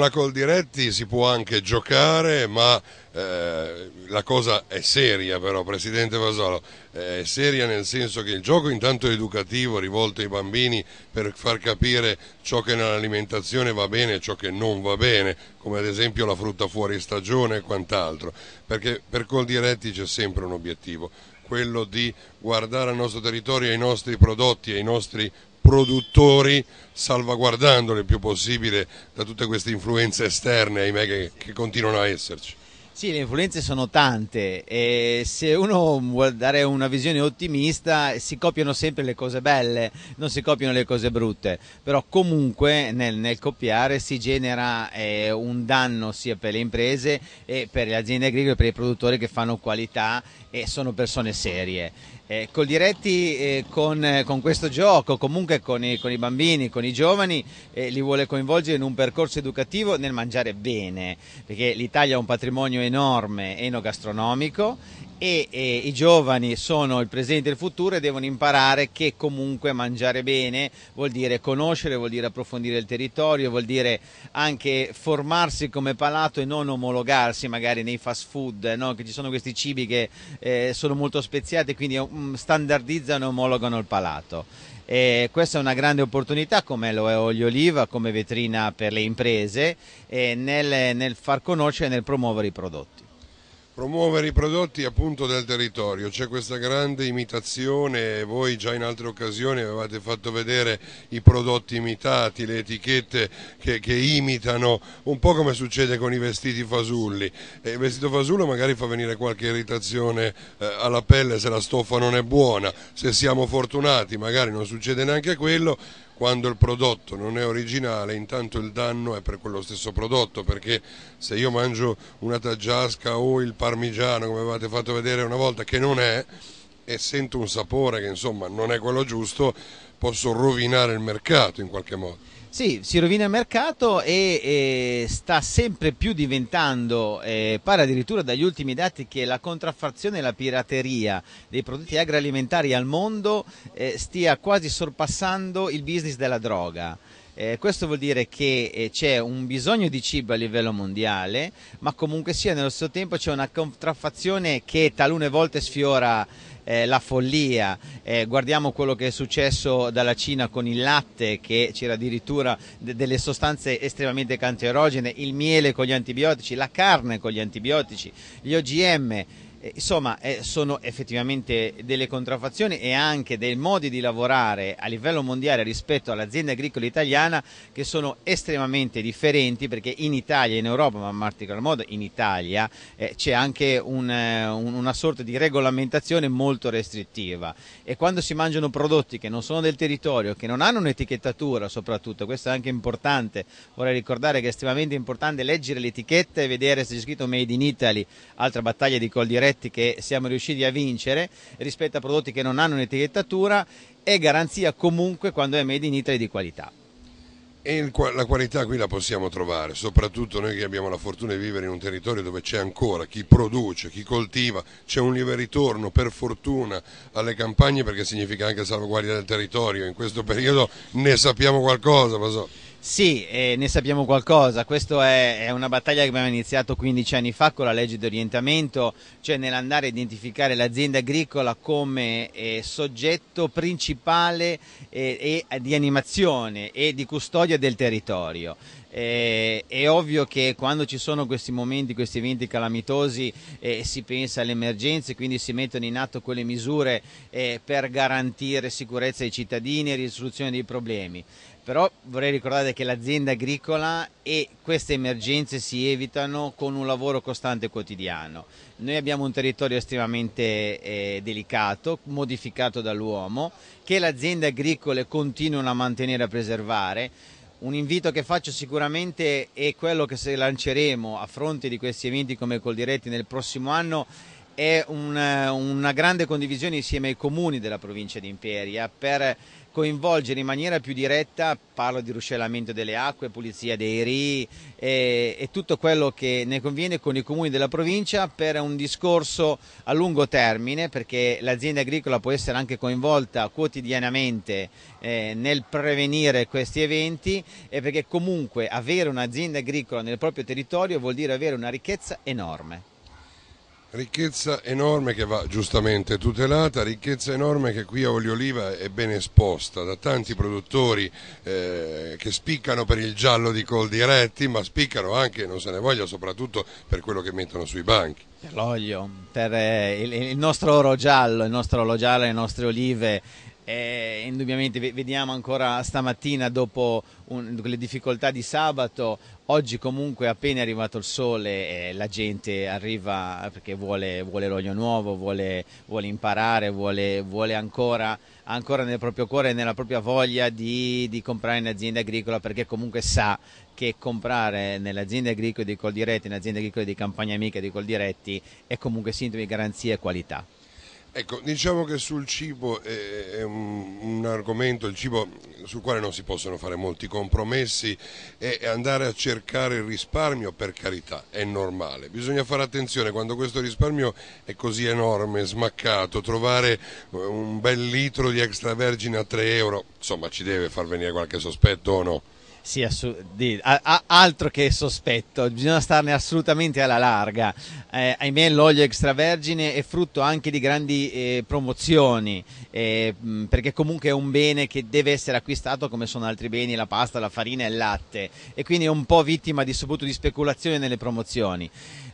la Coldiretti si può anche giocare, ma eh, la cosa è seria però, Presidente Vasolo, eh, è seria nel senso che il gioco intanto è educativo, rivolto ai bambini per far capire ciò che nell'alimentazione va bene e ciò che non va bene, come ad esempio la frutta fuori stagione e quant'altro, perché per Coldiretti c'è sempre un obiettivo, quello di guardare al nostro territorio, ai nostri prodotti, ai nostri produttori salvaguardandoli il più possibile da tutte queste influenze esterne ahimè, che, che continuano a esserci. Sì, le influenze sono tante e se uno vuole dare una visione ottimista si copiano sempre le cose belle, non si copiano le cose brutte, però comunque nel, nel copiare si genera eh, un danno sia per le imprese e per le aziende agricole per i produttori che fanno qualità e sono persone serie. Eh, col diretti eh, con, eh, con, questo gioco, comunque con i, con i bambini, con i giovani, eh, li vuole coinvolgere in un percorso educativo nel mangiare bene, perché l'Italia ha un patrimonio enorme enogastronomico e, e, i giovani sono il presente e il futuro e devono imparare che comunque mangiare bene vuol dire conoscere, vuol dire approfondire il territorio, vuol dire anche formarsi come palato e non omologarsi magari nei fast food, no? che ci sono questi cibi che eh, sono molto speziati e quindi mm, standardizzano e omologano il palato. E questa è una grande opportunità come lo è Olio Oliva come vetrina per le imprese nel, nel far conoscere e nel promuovere i prodotti promuovere i prodotti appunto del territorio, c'è questa grande imitazione, voi già in altre occasioni avevate fatto vedere i prodotti imitati, le etichette che, che imitano, un po' come succede con i vestiti fasulli, e eh, il vestito fasullo magari fa venire qualche irritazione eh, alla pelle se la stoffa non è buona, se siamo fortunati magari non succede neanche quello, quando il prodotto non è originale intanto il danno è per quello stesso prodotto perché se io mangio una taggiasca o il parmigiano come avevate fatto vedere una volta che non è e sento un sapore che insomma non è quello giusto posso rovinare il mercato in qualche modo. Sì, si rovina il mercato e, e sta sempre più diventando, eh, pare addirittura dagli ultimi dati che la contraffazione e la pirateria dei prodotti agroalimentari al mondo eh, stia quasi sorpassando il business della droga. Eh, questo vuol dire che eh, c'è un bisogno di cibo a livello mondiale, ma comunque sia nello stesso tempo c'è una contraffazione che talune volte sfiora eh, la follia, eh, guardiamo quello che è successo dalla Cina con il latte che c'era addirittura de delle sostanze estremamente cancerogene, il miele con gli antibiotici, la carne con gli antibiotici, gli OGM. Eh, insomma, eh, sono effettivamente delle contraffazioni e anche dei modi di lavorare a livello mondiale rispetto all'azienda agricola italiana che sono estremamente differenti perché in Italia, in Europa, ma in particolar modo in Italia, eh, c'è anche un, una sorta di regolamentazione molto restrittiva e quando si mangiano prodotti che non sono del territorio, che non hanno un'etichettatura soprattutto, questo è anche importante, vorrei ricordare che è estremamente importante leggere l'etichetta e vedere se c'è scritto Made in Italy, altra battaglia di Col di effetti che siamo riusciti a vincere rispetto a prodotti che non hanno un'etichettatura e garanzia comunque quando è made in Italy di qualità. E la qualità qui la possiamo trovare, soprattutto noi che abbiamo la fortuna di vivere in un territorio dove c'è ancora chi produce, chi coltiva, c'è un lieve ritorno per fortuna alle campagne perché significa anche salvaguardia del territorio, in questo periodo ne sappiamo qualcosa. Ma so. Sì, eh, ne sappiamo qualcosa. Questa è, è, una battaglia che abbiamo iniziato 15 anni fa con la legge di orientamento, cioè nell'andare a identificare l'azienda agricola come eh, soggetto principale eh, di animazione e di custodia del territorio. Eh, è ovvio che quando ci sono questi momenti, questi eventi calamitosi, eh, si pensa alle emergenze, quindi si mettono in atto quelle misure eh, per garantire sicurezza ai cittadini e risoluzione dei problemi. Però vorrei ricordare che l'azienda agricola e queste emergenze si evitano con un lavoro costante e quotidiano. Noi abbiamo un territorio estremamente eh, delicato, modificato dall'uomo, che le aziende agricole continuano a mantenere e a preservare un invito che faccio sicuramente è quello che se lanceremo a fronte di questi eventi come Coldiretti nel prossimo anno è una, una grande condivisione insieme ai comuni della provincia di Imperia per coinvolgere in maniera più diretta, parlo di ruscellamento delle acque, pulizia dei ri e, e, tutto quello che ne conviene con i comuni della provincia per un discorso a lungo termine, perché l'azienda agricola può essere anche coinvolta quotidianamente eh, nel prevenire questi eventi e perché comunque avere un'azienda agricola nel proprio territorio vuol dire avere una ricchezza enorme. Ricchezza enorme che va giustamente tutelata, ricchezza enorme che qui a Olioliva è ben esposta da tanti produttori eh, che spiccano per il giallo di col diretti, ma spiccano anche, non se ne voglia, soprattutto per quello che mettono sui banchi. Per l'olio, per eh, il, nostro oro giallo, il nostro oro giallo, le nostre olive eh, indubbiamente vediamo ancora stamattina dopo un, le difficoltà di sabato, oggi comunque appena è arrivato il sole eh, la gente arriva perché vuole, vuole l'olio nuovo, vuole, vuole imparare, vuole, vuole ancora, ancora, nel proprio cuore e nella propria voglia di, di comprare in azienda agricola perché comunque sa che comprare nell'azienda agricola di Col Diretti, in azienda agricola di Campagna Amica di Col Diretti è comunque sintomo di garanzia e qualità. Ecco, diciamo che sul cibo è, un, un argomento, il cibo sul quale non si possono fare molti compromessi e andare a cercare il risparmio per carità, è normale. Bisogna fare attenzione quando questo risparmio è così enorme, smaccato, trovare eh, un bel litro di extravergine a 3 euro, insomma ci deve far venire qualche sospetto o no? Sì, assu- di, a- a- altro che sospetto, bisogna starne assolutamente alla larga. Eh, ahimè, l'olio extravergine è frutto anche di grandi eh, promozioni, eh, perché comunque è un bene che deve essere acquistato come sono altri beni, la pasta, la farina e il latte, e quindi è un po' vittima di soprattutto di speculazione nelle promozioni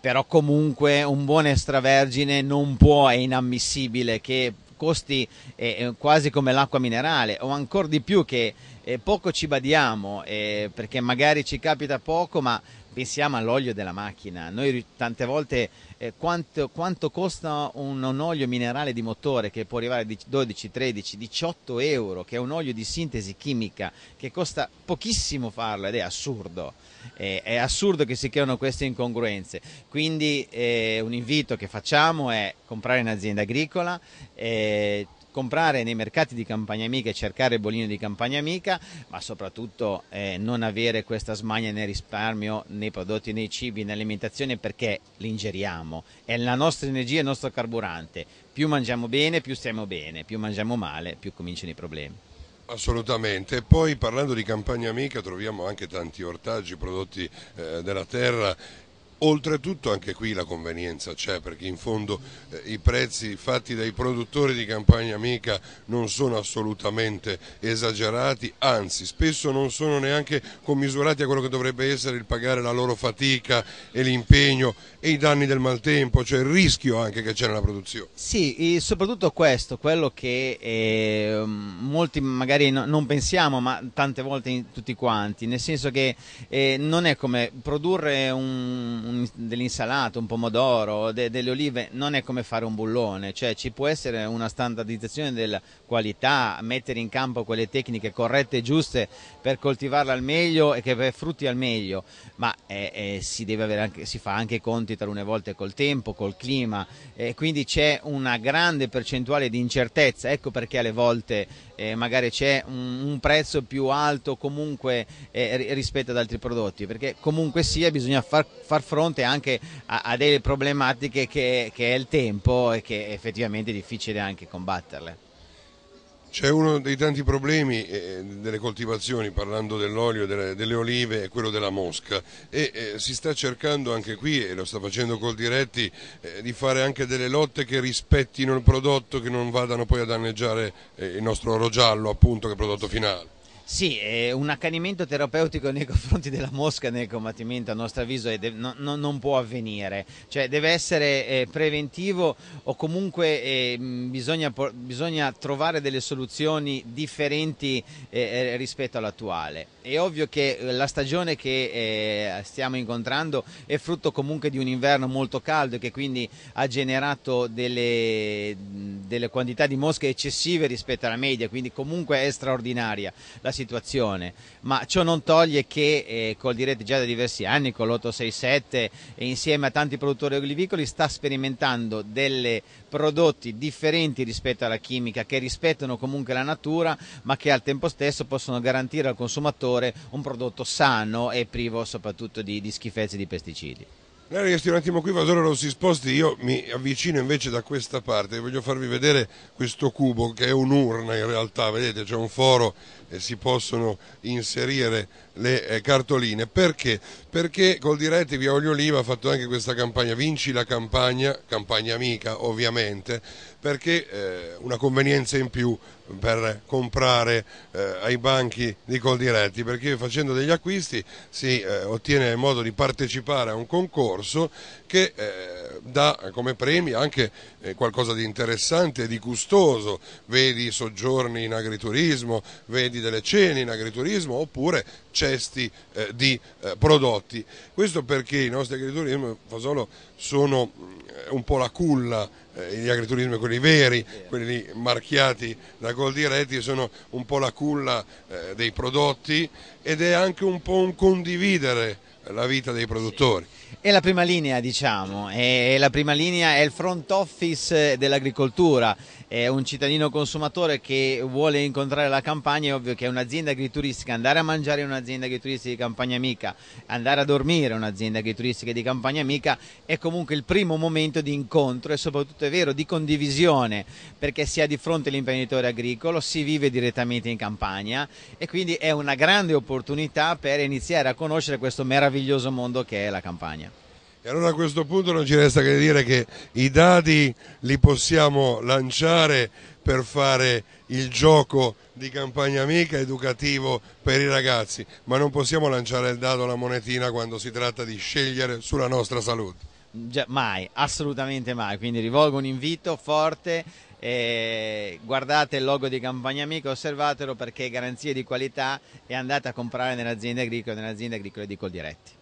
però comunque un buon extravergine non può, è inammissibile che costi eh, eh, quasi come l'acqua minerale o ancora di più che eh, poco ci badiamo eh, perché magari ci capita poco ma pensiamo all'olio della macchina. Noi tante volte eh, quanto, quanto, costa un, un, olio minerale di motore che può arrivare a 12, 13, 18 euro, che è un olio di sintesi chimica che costa pochissimo farlo ed è assurdo. Eh, è assurdo che si creano queste incongruenze. Quindi eh, un invito che facciamo è comprare in azienda agricola, eh, comprare nei mercati di campagna amica e cercare il bollino di campagna amica, ma soprattutto eh, non avere questa smania nel risparmio nei prodotti, nei cibi, nell'alimentazione perché l'ingeriamo, è la nostra energia, il nostro carburante. Più mangiamo bene, più stiamo bene, più mangiamo male, più cominciano i problemi. Assolutamente, poi parlando di campagna amica troviamo anche tanti ortaggi, prodotti eh, della terra Oltretutto anche qui la convenienza c'è perché in fondo eh, i prezzi fatti dai produttori di campagna amica non sono assolutamente esagerati, anzi spesso non sono neanche commisurati a quello che dovrebbe essere il pagare la loro fatica e l'impegno e i danni del maltempo, cioè il rischio anche che c'è nella produzione. Sì, soprattutto questo, quello che eh, molti magari no, non pensiamo ma tante volte tutti quanti, nel senso che eh, non è come produrre un un, dell'insalata, un pomodoro, de, delle olive, non è come fare un bullone, cioè ci può essere una standardizzazione della qualità, mettere in campo quelle tecniche corrette e giuste per coltivarla al meglio e che frutti al meglio, ma eh, eh, si, anche, si, fa anche conti talune volte col tempo, col clima, eh, quindi c'è una grande percentuale di incertezza, ecco perché alle volte eh, magari c'è un, un, prezzo più alto comunque eh, rispetto ad altri prodotti, perché comunque sia bisogna far, far fronte fronte anche a, a delle problematiche che, che è il tempo e che effettivamente è difficile anche combatterle. C'è uno dei tanti problemi eh, delle coltivazioni, parlando dell'olio, delle, delle olive, è quello della mosca e eh, si sta cercando anche qui, e lo sta facendo col diretti, eh, di fare anche delle lotte che rispettino il prodotto, che non vadano poi a danneggiare eh, il nostro oro giallo, appunto, che è il prodotto finale. Sì, un accanimento terapeutico nei confronti della mosca nel combattimento a nostro avviso de- no, no, non può avvenire, cioè deve essere eh, preventivo o comunque eh, bisogna, bisogna, trovare delle soluzioni differenti eh, eh rispetto all'attuale. È ovvio che eh, la stagione che eh, stiamo incontrando è frutto comunque di un inverno molto caldo e che quindi ha generato delle, delle quantità di mosche eccessive rispetto alla media, quindi comunque è straordinaria. La situazione, ma ciò non toglie che eh, col diretti già da diversi anni, con l'867 e eh, insieme a tanti produttori olivicoli sta sperimentando dei prodotti differenti rispetto alla chimica che rispettano comunque la natura ma che al tempo stesso possono garantire al consumatore un prodotto sano e privo soprattutto di, di schifezze di pesticidi. Noi resti un attimo qui, Vasoro non si sposti, io mi avvicino invece da questa parte, voglio farvi vedere questo cubo che è un'urna in realtà, vedete c'è un foro eh, si possono inserire le eh, cartoline. Perché? Perché col diretti via Olio Oliva ha fatto anche questa campagna, vinci la campagna, campagna amica ovviamente, perché eh, una convenienza in più per comprare eh, ai banchi di Coldiretti, perché facendo degli acquisti si eh, ottiene modo di partecipare a un concorso che eh, dà come premi anche qualcosa di interessante e di gustoso, vedi soggiorni in agriturismo, vedi pacchetti delle cene in agriturismo oppure cesti eh, di eh, prodotti. Questo perché i nostri agriturismi eh, Fasolo, eh, eh, sono un po' la culla, gli agriturismi quelli veri, quelli marchiati da Gol Diretti sono un po' la culla dei prodotti ed è anche un po' un condividere la vita dei produttori. Sì. È la prima linea, diciamo, è la prima linea, è il front office eh, dell'agricoltura, è un cittadino consumatore che vuole incontrare la campagna, è ovvio che è un'azienda agrituristica, andare a mangiare in un'azienda agrituristica di campagna amica, andare a dormire in un'azienda agrituristica di campagna amica, è comunque il primo momento di incontro e soprattutto è vero di condivisione, perché si ha di fronte l'imprenditore agricolo, si vive direttamente in campagna e quindi è una grande opportunità per iniziare a conoscere questo meraviglioso mondo che è la campagna. E allora a questo punto non ci resta che dire che i dadi li possiamo lanciare per fare il gioco di campagna amica educativo per i ragazzi, ma non possiamo lanciare il dado alla monetina quando si tratta di scegliere sulla nostra salute. Già, mai, assolutamente mai, quindi rivolgo un invito forte eh, guardate il logo di Campagna Amica, osservatelo perché è garanzia di qualità e andate a comprare nell'azienda agricola e nell'azienda agricola di Coldiretti.